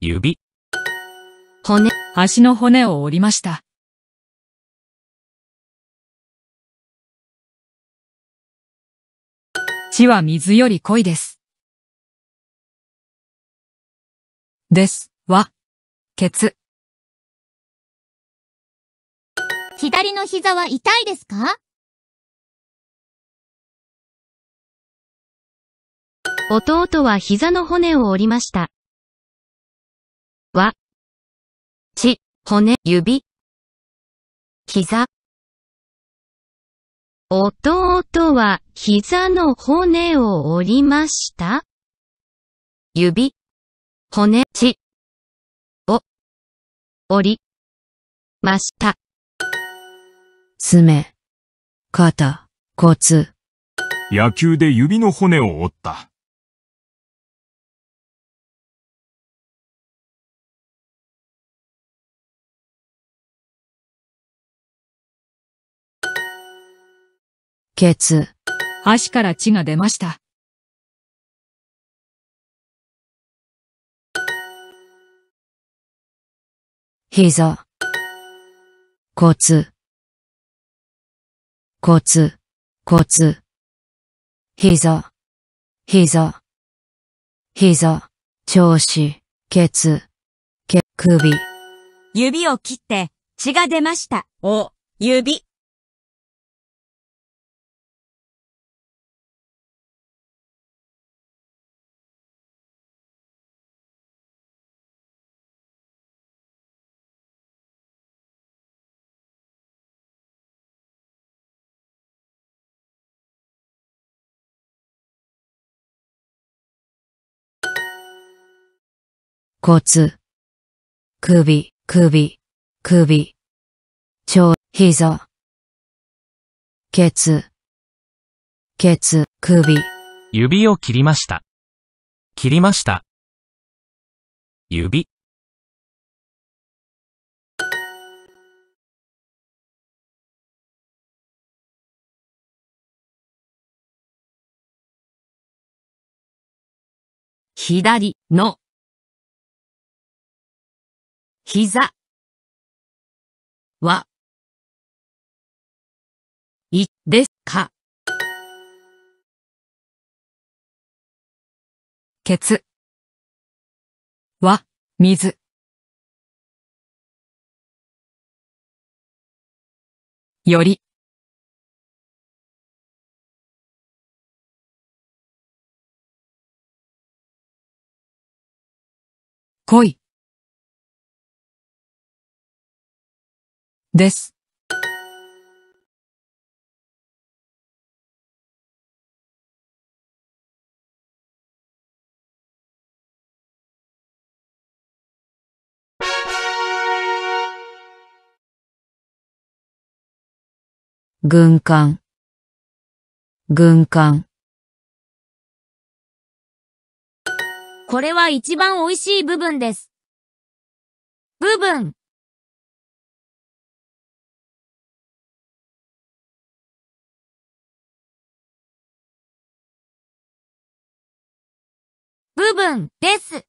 指。骨、足の骨を折りました。血は水より濃いです。です、は、血。左の膝は痛いですか弟は膝の骨を折りました。わ、ち、骨、指、膝。弟は膝の骨を折りました。指、骨、ち、を、折り、ました。爪、肩、骨。野球で指の骨を折った。ケツ。足から血が出ました。膝。骨。骨。骨。膝。膝。膝。調子。血。血。首。指を切って血が出ました。お、指。骨、首、首、首、腸、膝、ケツ、ケツ、首。指を切りました。切りました。指。左の膝は、い、ですかケツは、水よりこい。です。軍艦軍艦これは一番おいしい部分です。部分分です。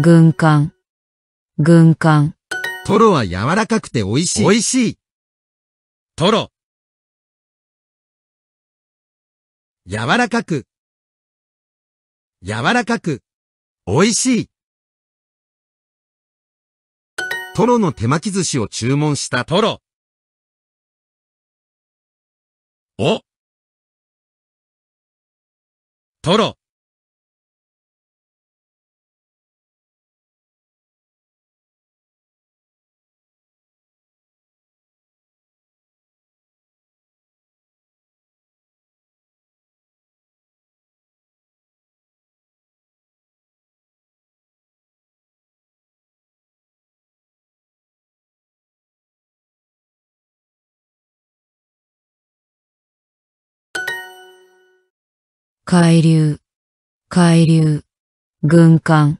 軍艦、軍艦。トロは柔らかくて美味しい。美味しい。トロ。柔らかく。柔らかく。美味しい。トロの手巻き寿司を注文したトロ。おトロ海流、海流、軍艦、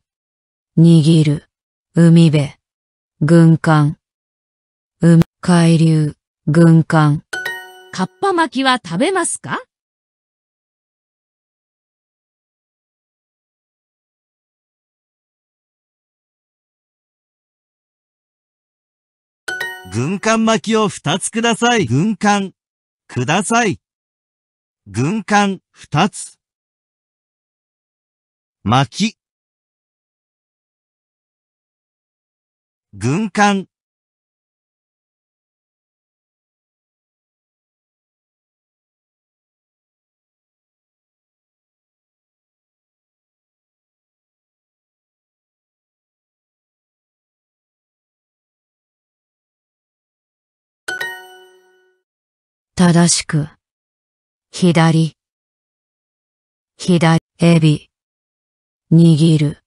握る、海辺、軍艦、海流、軍艦。かっぱ巻きは食べますか軍艦巻きを二つください。軍艦、ください。軍艦二つ。巻。き軍艦。正しく。左。左、エビ。握る、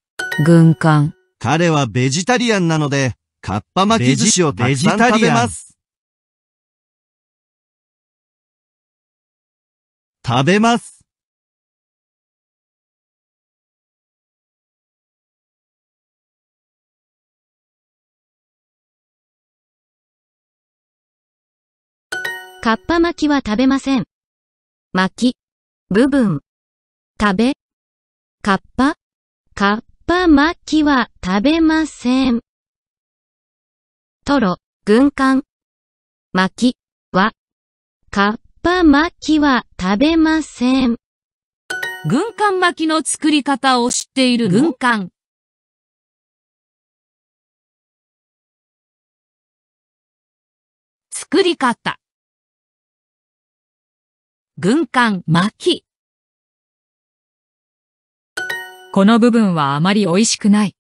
軍艦。彼はベジタリアンなので、かっぱ巻き寿司をたくさん食べます。食べます。かっぱ巻きは食べません。巻き、部分、食べ、かっぱカッパ巻きは食べません。トロ、軍艦。巻きは、カッパ巻きは食べません。軍艦巻きの作り方を知っている軍艦。作り方。軍艦巻き。この部分はあまり美味しくない。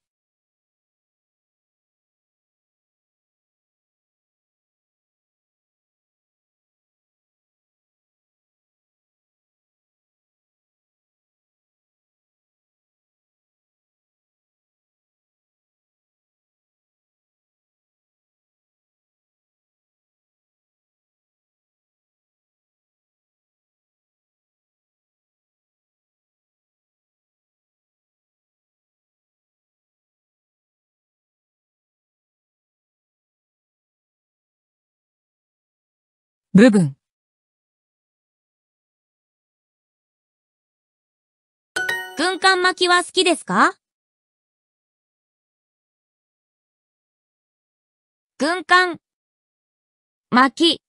部分軍艦巻きは好きですか軍艦巻き